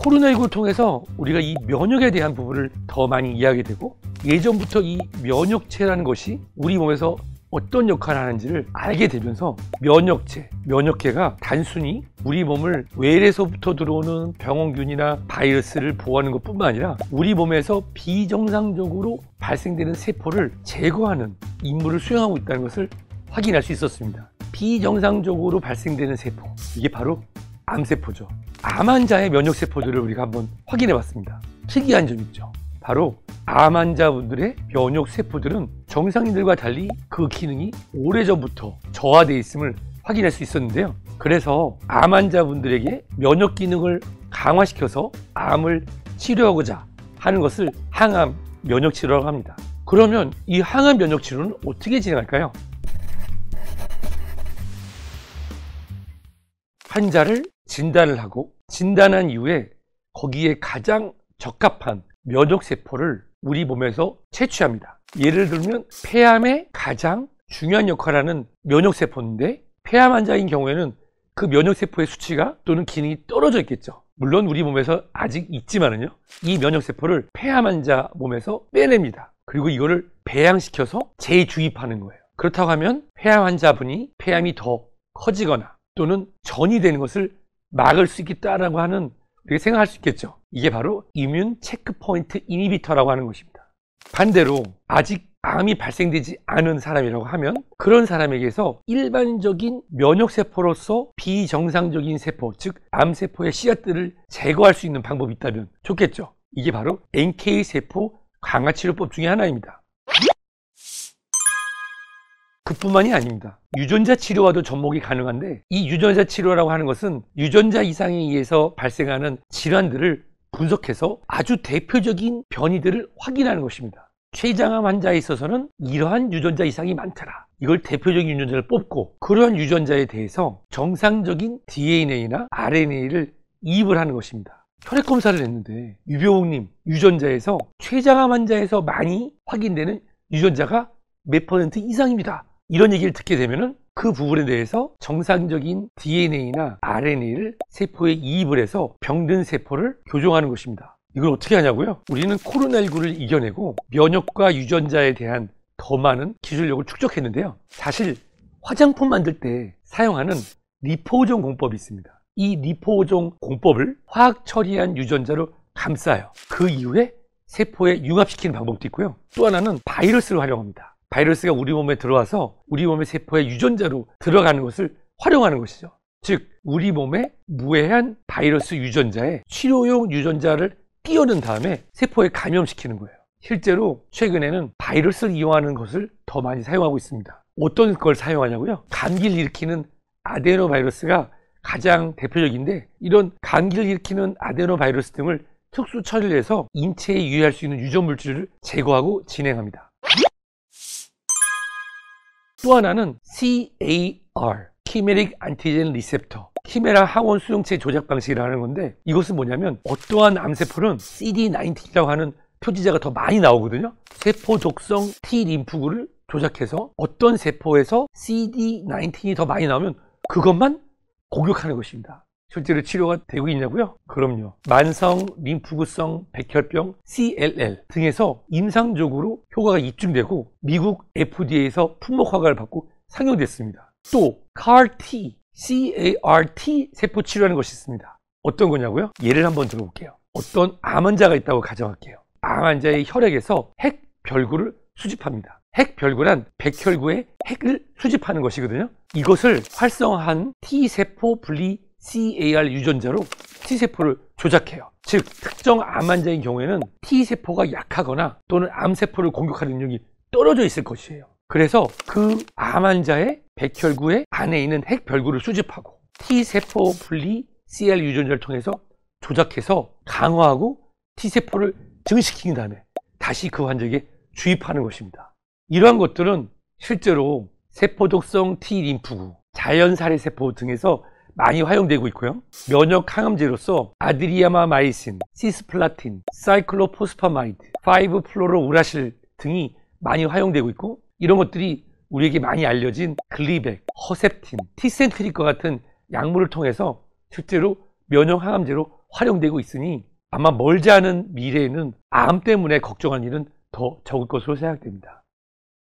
코로나19를 통해서 우리가 이 면역에 대한 부분을 더 많이 이해하게 되고 예전부터 이 면역체라는 것이 우리 몸에서 어떤 역할을 하는지를 알게 되면서 면역체, 면역계가 단순히 우리 몸을 외래에서부터 들어오는 병원균이나 바이러스를 보호하는 것뿐만 아니라 우리 몸에서 비정상적으로 발생되는 세포를 제거하는 임무를 수행하고 있다는 것을 확인할 수 있었습니다. 비정상적으로 발생되는 세포, 이게 바로 암세포죠. 암 환자의 면역세포들을 우리가 한번 확인해 봤습니다. 특이한 점이 있죠. 바로 암 환자분들의 면역세포들은 정상인들과 달리 그 기능이 오래전부터 저하되어 있음을 확인할 수 있었는데요. 그래서 암 환자분들에게 면역 기능을 강화시켜서 암을 치료하고자 하는 것을 항암 면역 치료라고 합니다. 그러면 이 항암 면역 치료는 어떻게 진행할까요? 환자를 진단을 하고 진단한 이후에 거기에 가장 적합한 면역세포를 우리 몸에서 채취합니다. 예를 들면 폐암의 가장 중요한 역할을 하는 면역세포인데 폐암 환자인 경우에는 그 면역세포의 수치가 또는 기능이 떨어져 있겠죠. 물론 우리 몸에서 아직 있지만은요. 이 면역세포를 폐암 환자 몸에서 빼냅니다. 그리고 이거를 배양시켜서 재주입하는 거예요. 그렇다고 하면 폐암 환자분이 폐암이 더 커지거나 또는 전이 되는 것을 막을 수 있겠다라고 하는 그렇게 생각할 수 있겠죠. 이게 바로 이뮨 체크포인트 이니비터라고 하는 것입니다. 반대로 아직 암이 발생되지 않은 사람이라고 하면 그런 사람에게서 일반적인 면역세포로서 비정상적인 세포, 즉 암세포의 씨앗들을 제거할 수 있는 방법이 있다면 좋겠죠. 이게 바로 NK세포 강화치료법 중의 하나입니다. 그뿐만이 아닙니다. 유전자 치료와도 접목이 가능한데 이 유전자 치료라고 하는 것은 유전자 이상에 의해서 발생하는 질환들을 분석해서 아주 대표적인 변이들을 확인하는 것입니다. 췌장암 환자에 있어서는 이러한 유전자 이상이 많더라. 이걸 대표적인 유전자를 뽑고 그러한 유전자에 대해서 정상적인 DNA나 RNA를 이입을 하는 것입니다. 혈액 검사를 했는데 유병욱님 유전자에서 췌장암 환자에서 많이 확인되는 유전자가 몇 퍼센트 이상입니다. 이런 얘기를 듣게 되면은 그 부분에 대해서 정상적인 DNA나 RNA를 세포에 이입을 해서 병든 세포를 교정하는 것입니다. 이걸 어떻게 하냐고요? 우리는 코로나19를 이겨내고 면역과 유전자에 대한 더 많은 기술력을 축적했는데요. 사실 화장품 만들 때 사용하는 리포종 공법이 있습니다. 이 리포종 공법을 화학 처리한 유전자로 감싸요. 그 이후에 세포에 융합시키는 방법도 있고요. 또 하나는 바이러스를 활용합니다. 바이러스가 우리 몸에 들어와서 우리 몸의 세포의 유전자로 들어가는 것을 활용하는 것이죠. 즉 우리 몸에 무해한 바이러스 유전자에 치료용 유전자를 띄얹는 다음에 세포에 감염시키는 거예요. 실제로 최근에는 바이러스를 이용하는 것을 더 많이 사용하고 있습니다. 어떤 걸 사용하냐고요? 감기를 일으키는 아데노 바이러스가 가장 대표적인데 이런 감기를 일으키는 아데노 바이러스 등을 특수 처리를 해서 인체에 유해할 수 있는 유전 물질을 제거하고 진행합니다. 또 하나는 CAR, 키메릭 안티젠 리셉터 키메라 항원 수용체 조작 방식이라는 건데 이것은 뭐냐면 어떠한 암세포는 CD19이라고 하는 표지자가 더 많이 나오거든요 세포 독성 T 림프구를 조작해서 어떤 세포에서 CD19이 더 많이 나오면 그것만 공격하는 것입니다 실제로 치료가 되고 있냐고요? 그럼요. 만성 림프구성 백혈병 CLL 등에서 임상적으로 효과가 입증되고 미국 FDA에서 품목 허가를 받고 상용됐습니다. 또 CAR-T, CAR-T 세포 치료라는 것이 있습니다. 어떤 거냐고요? 예를 한번 들어볼게요. 어떤 암 환자가 있다고 가정할게요. 암 환자의 혈액에서 핵 별구를 수집합니다. 핵별구란 백혈구의 핵을 수집하는 것이거든요. 이것을 활성화한 T세포 분리 CAR 유전자로 T세포를 조작해요. 즉, 특정 암 환자인 경우에는 T세포가 약하거나 또는 암세포를 공격하는 능력이 떨어져 있을 것이에요. 그래서 그 암 환자의 백혈구의 안에 있는 핵별구를 수집하고 T세포 분리 CR 유전자를 통해서 조작해서 강화하고 T세포를 증식시킨 다음에 다시 그 환자에게 주입하는 것입니다. 이러한 것들은 실제로 세포독성 T림프구, 자연사례 세포 등에서 많이 활용되고 있고요. 면역 항암제로서 아드리아마 마이신, 시스플라틴, 사이클로포스파마이드, 5플로로 우라실 등이 많이 활용되고 있고 이런 것들이 우리에게 많이 알려진 글리백, 허셉틴, 티센트릭과 같은 약물을 통해서 실제로 면역 항암제로 활용되고 있으니 아마 멀지 않은 미래에는 암 때문에 걱정하는 일은 더 적을 것으로 생각됩니다.